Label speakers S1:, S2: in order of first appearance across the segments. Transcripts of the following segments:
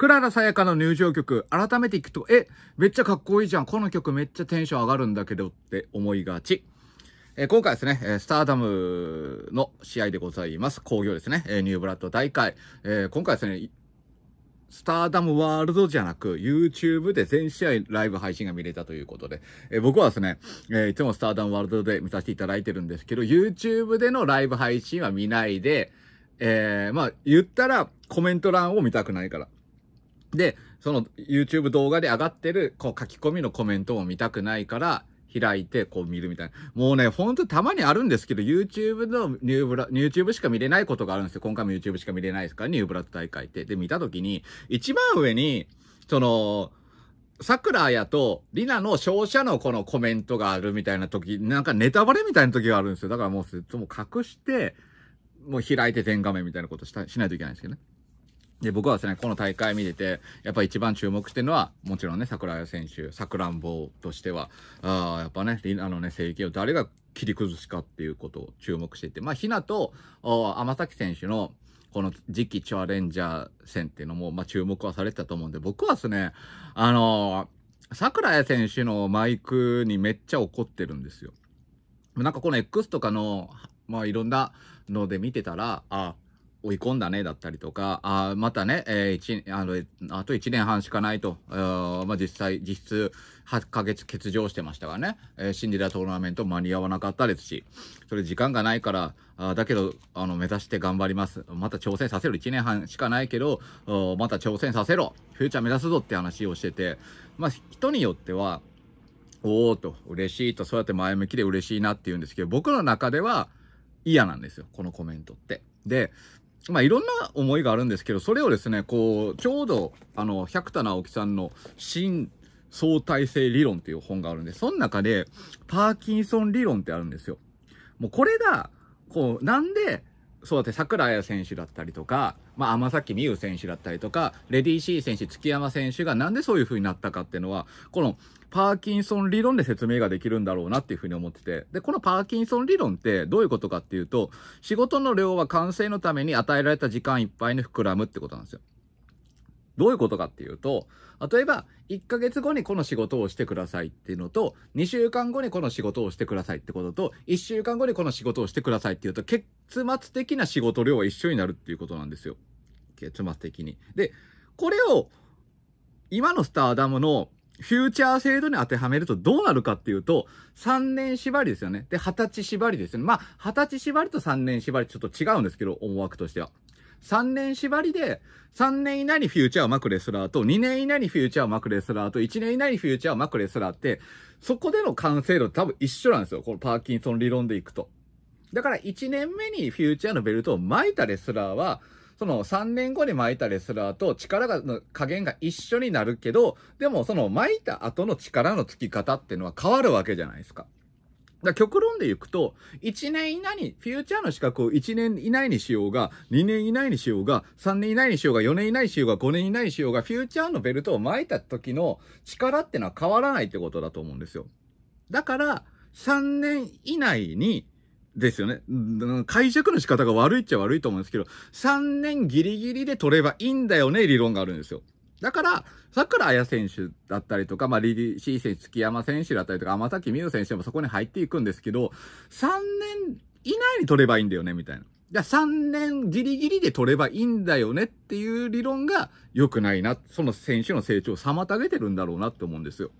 S1: クララさやかの入場曲、改めて聞くと、え、めっちゃかっこいいじゃん。この曲めっちゃテンション上がるんだけどって思いがち。えー、今回ですね、えスターダムの試合でございます。興行ですね、えニューブラッド大会。えー、今回ですね、スターダムワールドじゃなく、YouTube で全試合ライブ配信が見れたということで、えー、僕はですね、えー、いつもスターダムワールドで見させていただいてるんですけど、YouTube でのライブ配信は見ないで、えー、まあ、言ったらコメント欄を見たくないから。で、その YouTube 動画で上がってる、こう書き込みのコメントも見たくないから、開いてこう見るみたいな。もうね、ほんとたまにあるんですけど、YouTube のニューブラ、YouTube しか見れないことがあるんですよ。今回も YouTube しか見れないですから、ニューブラッド大会って。で、見たときに、一番上に、その、桜やとリナの勝者のこのコメントがあるみたいな時、なんかネタバレみたいな時があるんですよ。だからもうずっともう隠して、もう開いて全画面みたいなことした、しないといけないんですけどね。で、僕はですね、この大会見てて、やっぱ一番注目してるのは、もちろんね、桜井選手、桜んぼとしては、あやっぱね、あのね、正形を誰が切り崩すかっていうことを注目していて、まあ、ひなと、天崎選手の、この次期チャレンジャー戦っていうのも、まあ、注目はされてたと思うんで、僕はですね、あのー、桜井選手のマイクにめっちゃ怒ってるんですよ。なんかこの X とかの、まあ、いろんなので見てたら、あ、追い込んだねだったりとか、あまたね、えー、あのあと1年半しかないと、あまあ、実際、実質8ヶ月欠場してましたがね、えー、シンデレラトーナメント間に合わなかったですし、それ時間がないから、あだけどあの目指して頑張ります。また挑戦させる1年半しかないけど、また挑戦させろ、フューチャー目指すぞって話をしてて、まあ、人によっては、おーと、嬉しいと、そうやって前向きで嬉しいなって言うんですけど、僕の中では嫌なんですよ、このコメントって。で、まあ、いろんな思いがあるんですけど、それをですね、こう、ちょうど、あの、百田直樹さんの新相対性理論っていう本があるんで、その中で、パーキンソン理論ってあるんですよ。もうこれが、こう、なんで、そうだって桜彩選手だったりとか、まあ、天崎美優選手だったりとか、レディー・シー選手、月山選手がなんでそういう風になったかっていうのは、この、パーキンソン理論で説明ができるんだろうなっていうふうに思ってて。で、このパーキンソン理論ってどういうことかっていうと、仕事の量は完成のために与えられた時間いっぱいに膨らむってことなんですよ。どういうことかっていうと、例えば、1ヶ月後にこの仕事をしてくださいっていうのと、2週間後にこの仕事をしてくださいってことと、1週間後にこの仕事をしてくださいっていうと、結末的な仕事量は一緒になるっていうことなんですよ。け妻的に。で、これを、今のスターダムのフューチャー制度に当てはめるとどうなるかっていうと、3年縛りですよね。で、20歳縛りですよね。まあ、20歳縛りと3年縛りちょっと違うんですけど、思惑としては。3年縛りで、3年以内にフューチャーを巻くレスラーと、2年以内にフューチャーを巻くレスラーと、1年以内にフューチャーを巻くレスラーって、そこでの完成度多分一緒なんですよ。このパーキンソン理論でいくと。だから1年目にフューチャーのベルトを巻いたレスラーは、その3年後に巻いたレスラーと力が、加減が一緒になるけど、でもその巻いた後の力のつき方っていうのは変わるわけじゃないですか。だから極論でいくと、1年以内に、フューチャーの資格を1年以内にしようが、2年以内にしようが、3年以内にしようが、4年以内にしようが、5年以内にしようが、フューチャーのベルトを巻いた時の力ってのは変わらないってことだと思うんですよ。だから、3年以内にですよね。解釈の仕方が悪いっちゃ悪いと思うんですけど、3年ギリギリで取ればいいんだよね、理論があるんですよ。だから、さっきから綾選手だったりとか、まあ、リリー選手、月山選手だったりとか、天崎美優選手もそこに入っていくんですけど、3年以内に取ればいいんだよね、みたいな。じゃあ3年ギリギリで取ればいいんだよねっていう理論が良くないな。その選手の成長を妨げてるんだろうなって思うんですよ。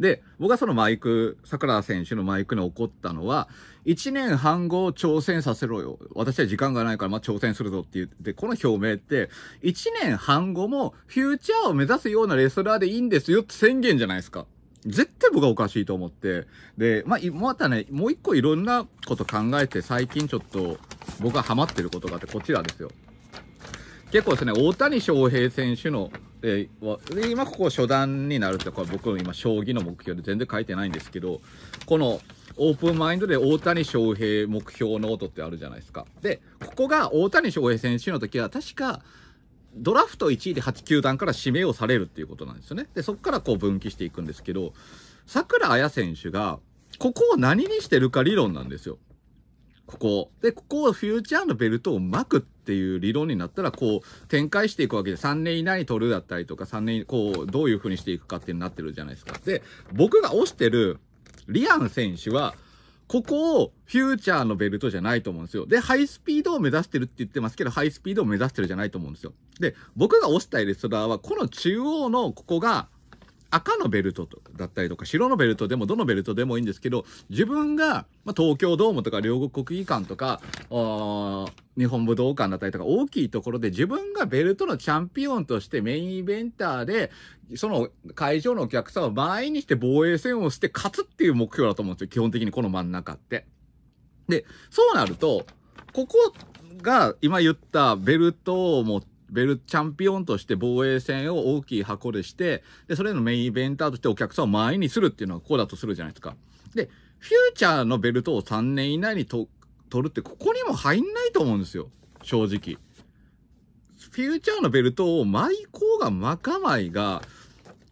S1: で、僕はそのマイク、桜選手のマイクに怒ったのは、1年半後挑戦させろよ。私は時間がないから、まあ、挑戦するぞって言って、この表明って、1年半後もフューチャーを目指すようなレスラーでいいんですよって宣言じゃないですか。絶対僕はおかしいと思って。で、まあ、またね、もう一個いろんなこと考えて、最近ちょっと僕がハマってることがあって、こちらですよ。結構ですね、大谷翔平選手ので今ここ初段になるってこれ僕今将棋の目標で全然書いてないんですけどこのオープンマインドで大谷翔平目標ノートってあるじゃないですかでここが大谷翔平選手の時は確かドラフト1位で8球団から指名をされるっていうことなんですよねでそこからこう分岐していくんですけど桜彩選手がここを何にしてるか理論なんですよここ。で、ここをフューチャーのベルトを巻くっていう理論になったら、こう、展開していくわけで、3年以内に取るだったりとか、3年、こう、どういう風にしていくかってなってるじゃないですか。で、僕が推してる、リアン選手は、ここをフューチャーのベルトじゃないと思うんですよ。で、ハイスピードを目指してるって言ってますけど、ハイスピードを目指してるじゃないと思うんですよ。で、僕が推したいレスラーは、この中央のここが赤のベルトとだったりとか、白のベルトでも、どのベルトでもいいんですけど、自分が、まあ、東京ドームとか、両国国技館とか、日本武道館だったりとか、大きいところで自分がベルトのチャンピオンとしてメインイベンターで、その会場のお客さんを前にして防衛戦をして勝つっていう目標だと思うんですよ。基本的にこの真ん中って。で、そうなると、ここが今言ったベルトを持って、ベルチャンピオンとして防衛戦を大きい箱でして、で、それのメインイベンターとしてお客さんを前にするっていうのはこうだとするじゃないですか。で、フューチャーのベルトを3年以内にと取るって、ここにも入んないと思うんですよ。正直。フューチャーのベルトを舞子がまかまいが、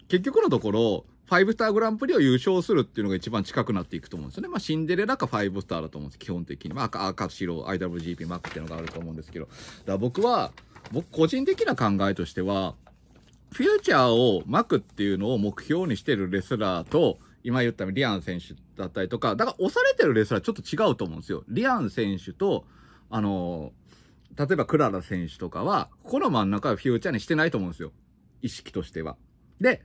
S1: 結局のところ、5スターグランプリを優勝するっていうのが一番近くなっていくと思うんですよね。まあ、シンデレラか5スターだと思うんです。基本的に。まあ、赤、赤、白、IWGP マックっていうのがあると思うんですけど。だ僕は、僕個人的な考えとしては、フューチャーを巻くっていうのを目標にしてるレスラーと、今言ったリアン選手だったりとか、だから押されてるレスラーちょっと違うと思うんですよ。リアン選手と、あの、例えばクララ選手とかは、この真ん中はフューチャーにしてないと思うんですよ。意識としては。で、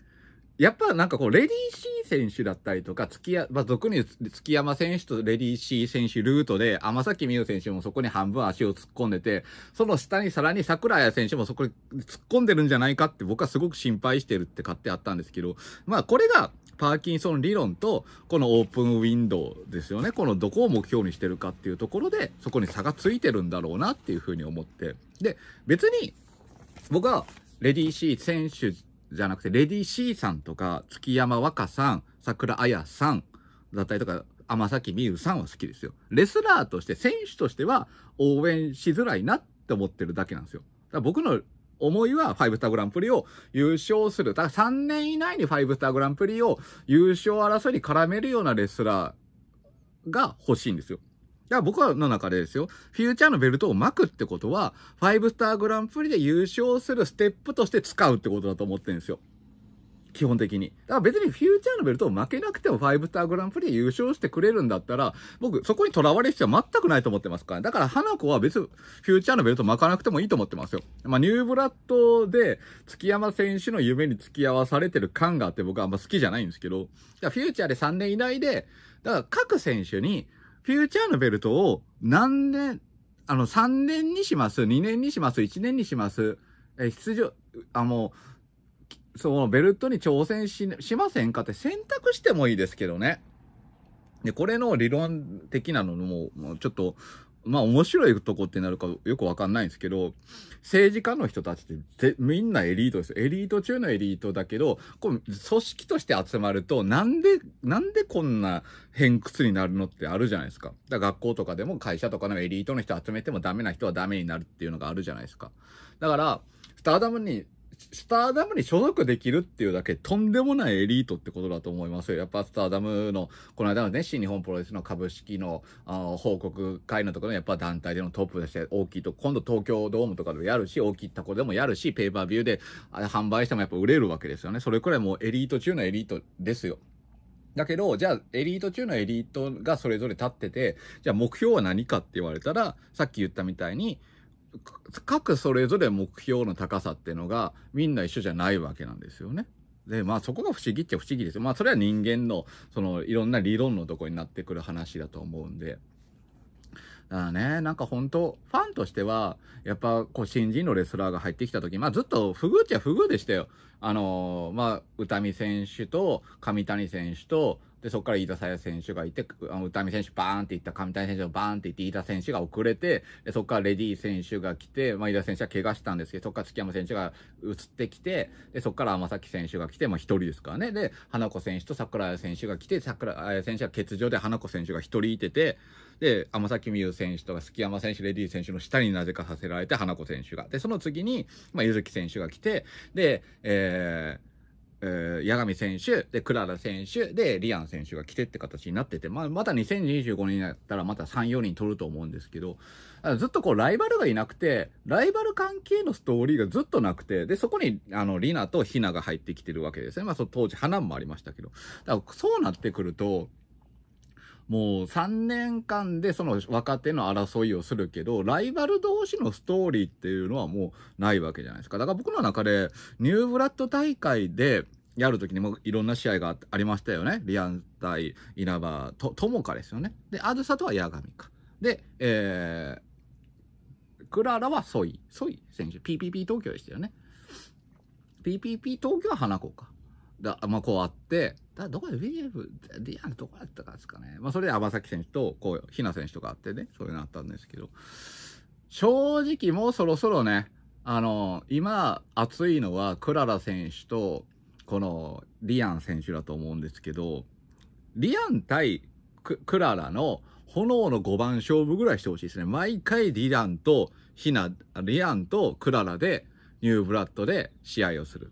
S1: やっぱなんかこう、レディーシ選手だったりとか、月や、まあ、俗に月山選手とレディー・シー選手ルートで、天崎美優選手もそこに半分足を突っ込んでて、その下にさらに桜谷選手もそこに突っ込んでるんじゃないかって僕はすごく心配してるって買ってあったんですけど、まあこれが、パーキンソン理論と、このオープンウィンドウですよね。このどこを目標にしてるかっていうところで、そこに差がついてるんだろうなっていうふうに思って。で、別に、僕は、レディー・シー選手じゃなくて、レディー C さんとか、月山若さん、桜彩さんだったりとか、天崎美優さんは好きですよ。レスラーとして、選手としては応援しづらいなって思ってるだけなんですよ。だから僕の思いはファイブスターグランプリを優勝する。だから3年以内にファイブスターグランプリを優勝争いに絡めるようなレスラーが欲しいんですよ。ら僕はの中でですよ、フューチャーのベルトを巻くってことは、5スターグランプリで優勝するステップとして使うってことだと思ってるんですよ。基本的に。だから別にフューチャーのベルトを負けなくても5スターグランプリで優勝してくれるんだったら、僕、そこにとらわれる必要は全くないと思ってますから、だから花子は別にフューチャーのベルト巻かなくてもいいと思ってますよ。まあ、ニューブラッドで月山選手の夢に付き合わされてる感があって僕はあんま好きじゃないんですけど、フューチャーで3年以内で、だから各選手に、フューチャーのベルトを何年、あの、3年にします、2年にします、1年にします、え出場、あ、もう、そのベルトに挑戦し、しませんかって選択してもいいですけどね。で、これの理論的なのも、もうちょっと、まあ面白いとこってなるかよくわかんないんですけど、政治家の人たちってみんなエリートですエリート中のエリートだけど、こう組織として集まると、なんで、なんでこんな偏屈になるのってあるじゃないですか。だから学校とかでも会社とかのエリートの人集めてもダメな人はダメになるっていうのがあるじゃないですか。だから、スターダムにスターダムに所属できるっていうだけとんでもないエリートってことだと思いますよ。やっぱスターダムの、この間のね、新日本プロレスの株式の報告会のところやっぱ団体でのトップとして大きいと、今度東京ドームとかでやるし、大きいとこでもやるし、ペーパービューで販売してもやっぱ売れるわけですよね。それくらいもうエリート中のエリートですよ。だけど、じゃあ、エリート中のエリートがそれぞれ立ってて、じゃあ目標は何かって言われたら、さっき言ったみたいに、各それぞれ目標の高さっていうのがみんな一緒じゃないわけなんですよね。で、まあそこが不思議っちゃ不思議ですよ。まあそれは人間の、そのいろんな理論のとこになってくる話だと思うんで。だからね、なんか本当ファンとしては、やっぱこう新人のレスラーが入ってきた時、まあずっと不遇っちゃ不遇でしたよ。あのー、まあ、宇多美選手と上谷選手と、で、そこから飯田沙耶選手がいて、あの、多見選手バーンっていった、上谷選手がバーンっていって、飯田選手が遅れて、で、そこからレディー選手が来て、まあ、飯田選手は怪我したんですけど、そこから月山選手が移ってきて、で、そこから天崎選手が来て、まあ、一人ですからね。で、花子選手と桜谷選手が来て、桜谷選手は欠場で花子選手が一人いてて、で、天崎美優選手とか、月山選手、レディー選手の下になぜかさせられて、花子選手が。で、その次に、まあ、ゆずき選手が来て、で、えー、えー、八神選手、で、クララ選手、で、リアン選手が来てって形になってて、まあ、また2025年になったらまた3、4人取ると思うんですけど、ずっとこう、ライバルがいなくて、ライバル関係のストーリーがずっとなくて、で、そこに、あの、リナとヒナが入ってきてるわけですね。まあ、そ当時、花もありましたけど。だから、そうなってくると、もう3年間でその若手の争いをするけど、ライバル同士のストーリーっていうのはもうないわけじゃないですか。だから僕の中で、ニューブラッド大会で、やるときにもいろんな試合がありましたよね。リアン対稲葉と、ともかですよね。で、あずさとは八神か。で、えー、クララはソイ。ソイ選手。PPP 東京でしたよね。PPP 東京は花子か。だまあ、こうあって、だどこで、ウィリアディアンどこだったかですかね。まあ、それで天崎選手と、こう、ひな選手とかあってね、そういうのあったんですけど、正直もうそろそろね、あの、今、熱いのは、クララ選手と、この、リアン選手だと思うんですけど、リアン対クララの炎の5番勝負ぐらいしてほしいですね。毎回リアンとヒナ、リアンとクララでニューブラッドで試合をする。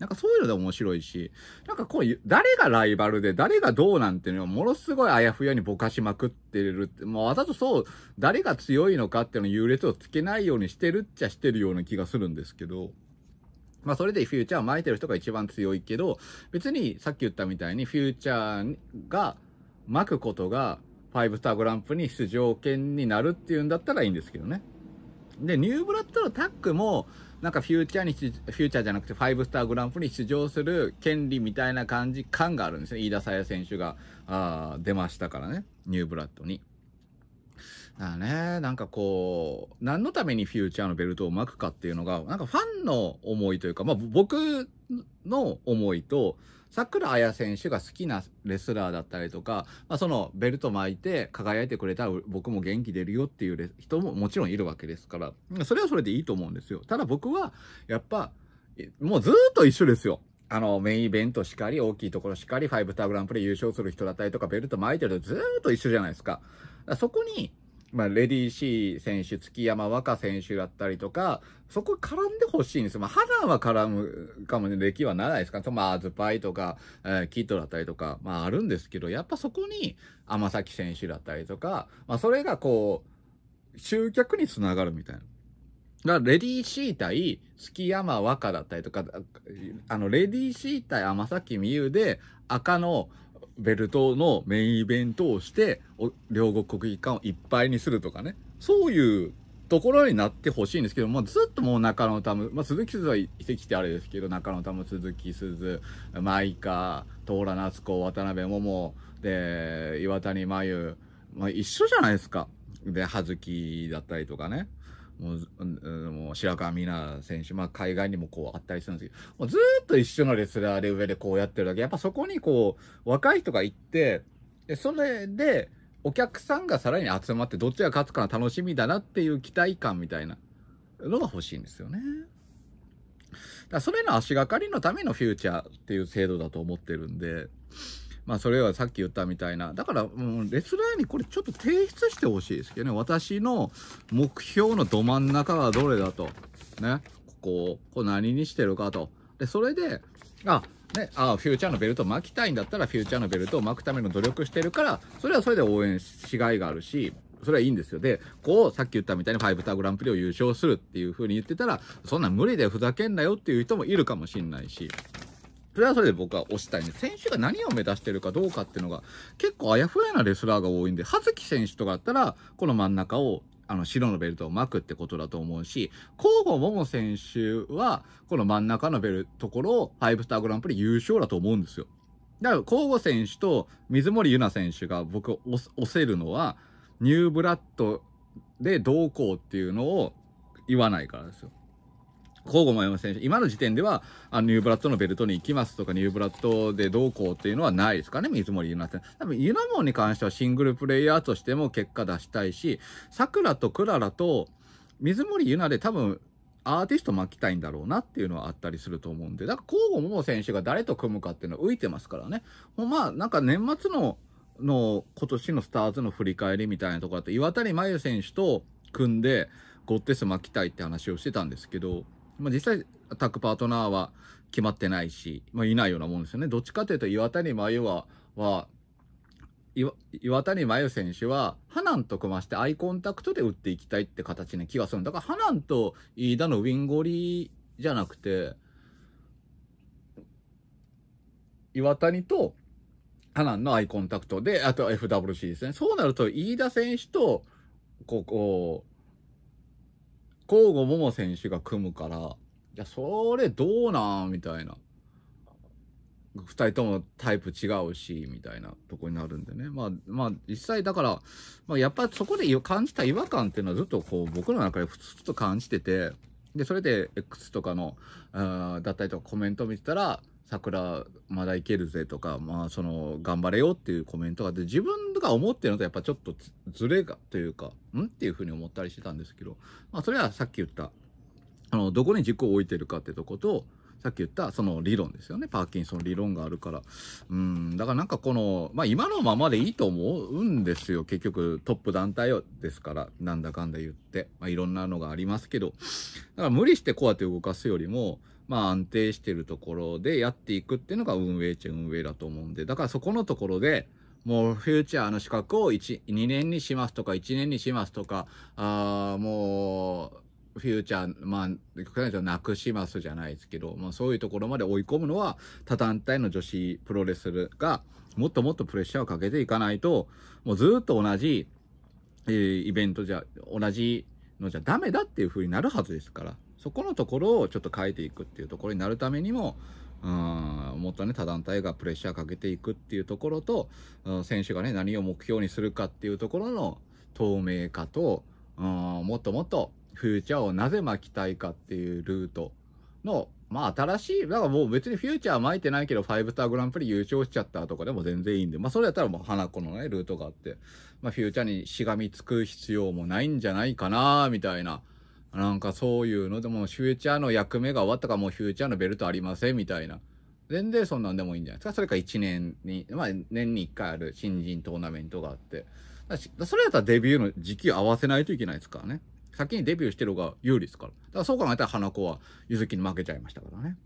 S1: なんかそういうので面白いし、なんかこういう、誰がライバルで誰がどうなんていうのをものすごいあやふやにぼかしまくってるって、もうわざとそう、誰が強いのかっていうの優劣をつけないようにしてるっちゃしてるような気がするんですけど、まあそれでフューチャーを巻いてる人が一番強いけど、別にさっき言ったみたいにフューチャーが巻くことがファイブスターグランプに出場権になるっていうんだったらいいんですけどね。で、ニューブラッドのタックも、なんかフューチャーに、フューチャーじゃなくて5スターグランプリに出場する権利みたいな感じ、感があるんですね。飯田沙耶選手が、あ出ましたからね。ニューブラッドに。だね、なんかこう、何のためにフューチャーのベルトを巻くかっていうのが、なんかファンの思いというか、まあ僕の思いと、桜彩選手が好きなレスラーだったりとか、まあ、そのベルト巻いて輝いてくれたら僕も元気出るよっていう人ももちろんいるわけですから、それはそれでいいと思うんですよ。ただ僕は、やっぱ、もうずっと一緒ですよ。あの、メインイベントしかり、大きいところしかり、ファイブターグランプレ優勝する人だったりとか、ベルト巻いてるとずっと一緒じゃないですか。かそこに、まあ、レディー・シー選手、月山若選手だったりとか、そこ絡んでほしいんですよ。まあ、花は絡むかもね、歴はならないですか。まあ、アズパイとか、えー、キットだったりとか、まあ、あるんですけど、やっぱそこに、天崎選手だったりとか、まあ、それがこう、集客につながるみたいな。だから、レディーシー対、月山若だったりとか、あの、レディーシー対天崎美優で、赤の、ベルトのメインイベントをして、両国国技館をいっぱいにするとかね。そういうところになってほしいんですけど、まあ、ずっともう中野多摩まあ、鈴木鈴は移籍してあれですけど、中野多摩鈴木鈴、舞香、東良夏子、渡辺桃、で、岩谷真由、まあ、一緒じゃないですか。で、葉月だったりとかね。もう、うん、もう白川美奈選手、まあ、海外にもこうあったりするんですけど、もうずっと一緒のレスラーで上でこうやってるだけ、やっぱそこにこう、若い人が行って、で、それで、お客さんがさらに集まって、どっちが勝つかの楽しみだなっていう期待感みたいなのが欲しいんですよね。だそれの足がかりのためのフューチャーっていう制度だと思ってるんで、まあ、それはさっき言ったみたいな。だから、うん、レスラーにこれちょっと提出してほしいですけどね。私の目標のど真ん中はどれだと。ね。こここれ何にしてるかと。で、それで、あ、ね、あフューチャーのベルト巻きたいんだったら、フューチャーのベルトを巻くための努力してるから、それはそれで応援しがいがあるし、それはいいんですよ。で、こう、さっき言ったみたいにファイブターグランプリを優勝するっていう風に言ってたら、そんな無理でふざけんなよっていう人もいるかもしんないし、それはそれで僕は推したいね。選手が何を目指してるかどうかっていうのが、結構あやふやなレスラーが多いんで、葉月選手とかだったら、この真ん中を、あの、白のベルトを巻くってことだと思うし、交互桃選手は、この真ん中のベルところを、5スターグランプリ優勝だと思うんですよ。だから、交互選手と水森優な選手が僕を押せるのは、ニューブラッドでどうこうっていうのを言わないからですよ。交互も選手、今の時点では、あの、ニューブラッドのベルトに行きますとか、ニューブラッドでどうこうっていうのはないですかね、水森優な選手。多分、ユナモンに関してはシングルプレイヤーとしても結果出したいし、さくらとクララと水森優なで多分、アーティスト巻きたいんだろうなっていうのはあったりすると思うんで、だから、交互も選手が誰と組むかっていうのは浮いてますからね。もうまあ、なんか年末の、の今年のスターズの振り返りみたいなところだと、岩谷真由選手と組んで、ゴッテス巻きたいって話をしてたんですけど、まあ、実際タッグパートナーは決まってないし、まあ、いないようなもんですよね。どっちかというと岩谷真由は、は岩谷真由選手は、ハナンと組ましてアイコンタクトで打っていきたいって形な気がするんだから、ハナンと飯田のウィンゴリじゃなくて、岩谷とハナンのアイコンタクトで、あと FWC ですね。そうなると、飯田選手と、ここ、河後桃選手が組むから、いや、それどうなんみたいな。2人ともタイプ違うし、みたいなとこになるんでね。まあ、まあ、実際だから、まあ、やっぱそこで感じた違和感っていうのはずっとこう、僕の中でふつふつと感じてて、で、それで X とかの、あだったりとかコメント見てたら、桜まだいけるぜとか、まあ、その、頑張れよっていうコメントがあって、自分が思ってるのとやっぱちょっとずれがというか、んっていうふうに思ったりしてたんですけど、まあ、それはさっき言った、あの、どこに軸を置いてるかってとこと、さっき言ったその理論ですよね。パーキンソン理論があるから。うん、だからなんかこの、まあ今のままでいいと思うんですよ。結局トップ団体ですから、なんだかんだ言って。まあいろんなのがありますけど。だから無理してこうやって動かすよりも、まあ安定してるところでやっていくっていうのが運営チェ運営だと思うんで、だからそこのところで、もうフューチャーの資格を1、2年にしますとか、1年にしますとか、あもう、フューチャー、まあ、極なくしますじゃないですけど、まあそういうところまで追い込むのは、他団体の女子プロレスが、もっともっとプレッシャーをかけていかないと、もうずっと同じ、えー、イベントじゃ、同じのじゃダメだっていう風になるはずですから。そこのところをちょっと変えていくっていうところになるためにも、うん、もっとね、他団体がプレッシャーかけていくっていうところと、うん、選手がね、何を目標にするかっていうところの透明化と、うん、もっともっとフューチャーをなぜ巻きたいかっていうルートの、まあ新しい、だからもう別にフューチャー巻いてないけど、ファイブスターグランプリ優勝しちゃったとかでも全然いいんで、まあそれやったらもう花子のね、ルートがあって、まあフューチャーにしがみつく必要もないんじゃないかな、みたいななんかそういうのでもフューチャーの役目が終わったからもうフューチャーのベルトありませんみたいな。全然そんなんでもいいんじゃないですか。それか1年に、まあ年に1回ある新人トーナメントがあって。それやったらデビューの時期合わせないといけないですからね。先にデビューしてる方が有利ですから。だからそう考えたら花子はゆずきに負けちゃいましたからね。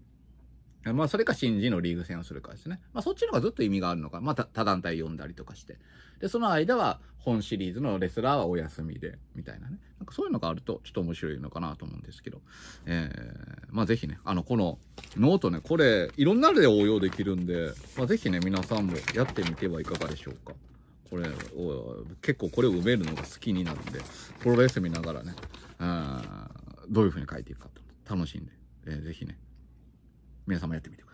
S1: まあ、それか新人のリーグ戦をするかですね。まあ、そっちの方がずっと意味があるのか。まあ、他団体読んだりとかして。で、その間は、本シリーズのレスラーはお休みで、みたいなね。なんかそういうのがあると、ちょっと面白いのかなと思うんですけど。えー、まあ、ぜひね、あの、この、ノートね、これ、いろんなので応用できるんで、まあ、ぜひね、皆さんもやってみてはいかがでしょうか。これ、結構これを埋めるのが好きになるんで、プロレス見ながらね、うん、どういう風に書いていくかと。楽しんで、えー、ぜひね、皆様やってみてください。